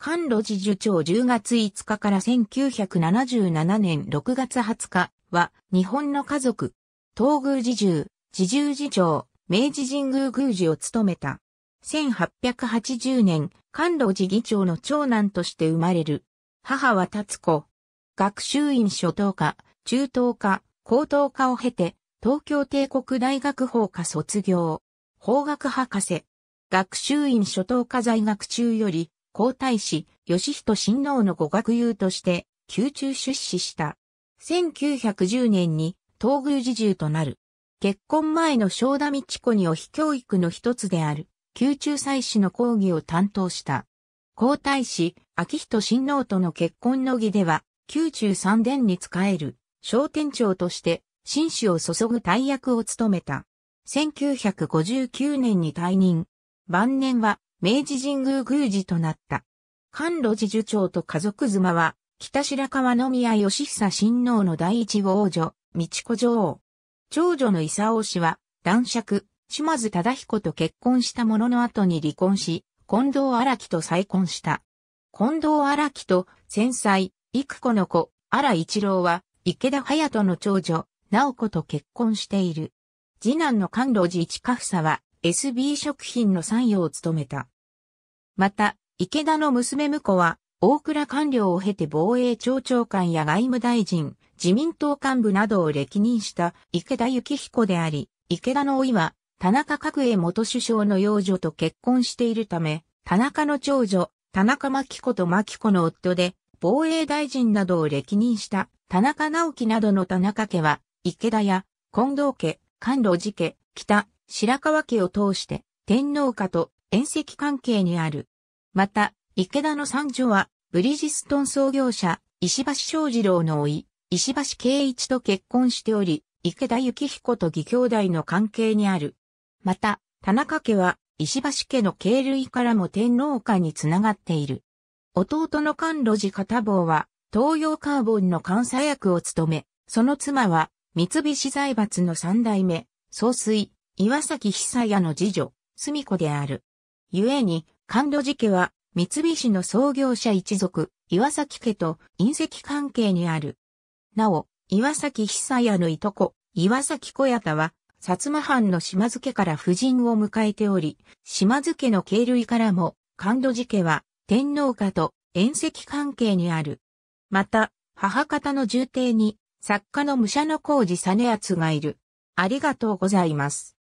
関路寺樹長10月5日から1977年6月20日は日本の家族、東宮寺重、寺重寺長、明治神宮宮寺を務めた。1880年、関路寺議長の長男として生まれる。母は達子。学習院初等科、中等科、高等科を経て、東京帝国大学法科卒業。法学博士。学習院初等科在学中より、皇太子、義人親王の語学友として、宮中出資した。1910年に、東宮寺中となる。結婚前の正田道子にお非教育の一つである、宮中祭祀の講義を担当した。皇太子、秋仁親王との結婚の儀では、宮中三殿に仕える、商店長として、紳士を注ぐ大役を務めた。1959年に退任。晩年は、明治神宮宮司となった。関路寺主長と家族妻は、北白川宮義久親王の第一王女、道子女王。長女の勲氏は、男爵、島津忠彦と結婚したものの後に離婚し、近藤荒木と再婚した。近藤荒木と、戦妻、幾子の子、荒一郎は、池田隼人の長女、直子と結婚している。次男の関路寺市香房は、SB 食品の参与を務めた。また、池田の娘婿は、大倉官僚を経て防衛庁長官や外務大臣、自民党幹部などを歴任した池田幸彦であり、池田の老いは、田中角栄元首相の養女と結婚しているため、田中の長女、田中真紀子と真紀子の夫で、防衛大臣などを歴任した田中直樹などの田中家は、池田や近藤家、関路寺家、北、白川家を通して、天皇家と遠赤関係にある。また、池田の三女は、ブリヂストン創業者、石橋正二郎の甥、石橋圭一と結婚しており、池田幸彦と義兄弟の関係にある。また、田中家は、石橋家の系類からも天皇家につながっている。弟の菅路寺片坊は、東洋カーボンの監査役を務め、その妻は、三菱財閥の三代目、総帥、岩崎久屋の次女、住子である。故に、神露寺家は三菱の創業者一族、岩崎家と隕石関係にある。なお、岩崎久屋のいとこ、岩崎小屋田は、薩摩藩の島津家から夫人を迎えており、島津家の系類からも、神露寺家は天皇家と縁石関係にある。また、母方の重邸に、作家の武者小路実篤がいる。ありがとうございます。